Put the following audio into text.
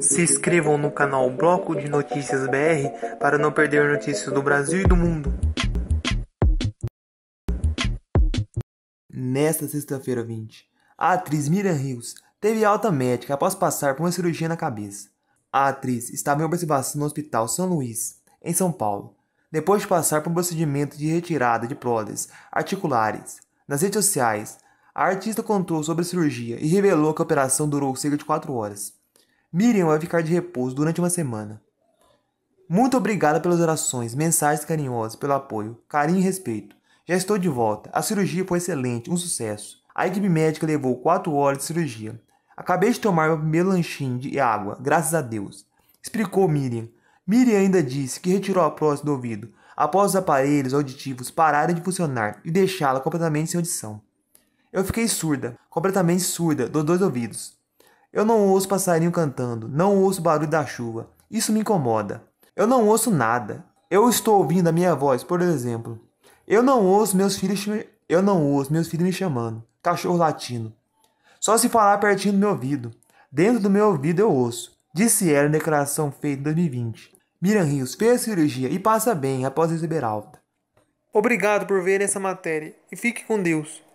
Se inscrevam no canal Bloco de Notícias BR para não perder notícias do Brasil e do mundo. Nesta sexta-feira 20, a atriz Miriam Rios teve alta médica após passar por uma cirurgia na cabeça. A atriz estava em observação no Hospital São Luís, em São Paulo, depois de passar por um procedimento de retirada de próteses articulares. Nas redes sociais, a artista contou sobre a cirurgia e revelou que a operação durou cerca de 4 horas. Miriam vai ficar de repouso durante uma semana. Muito obrigada pelas orações, mensagens carinhosas, pelo apoio, carinho e respeito. Já estou de volta. A cirurgia foi excelente, um sucesso. A equipe médica levou 4 horas de cirurgia. Acabei de tomar meu primeiro lanchinho de água, graças a Deus. Explicou Miriam. Miriam ainda disse que retirou a prótese do ouvido após os aparelhos auditivos pararem de funcionar e deixá-la completamente sem audição. Eu fiquei surda, completamente surda, dos dois ouvidos. Eu não ouço passarinho cantando, não ouço barulho da chuva. Isso me incomoda. Eu não ouço nada. Eu estou ouvindo a minha voz, por exemplo. Eu não ouço meus filhos, eu não ouço meus filhos me chamando. Cachorro latino. Só se falar pertinho do meu ouvido. Dentro do meu ouvido eu ouço. Disse ela em declaração feita em 2020. Miriam Rios fez cirurgia e passa bem após receber alta. Obrigado por ver essa matéria e fique com Deus.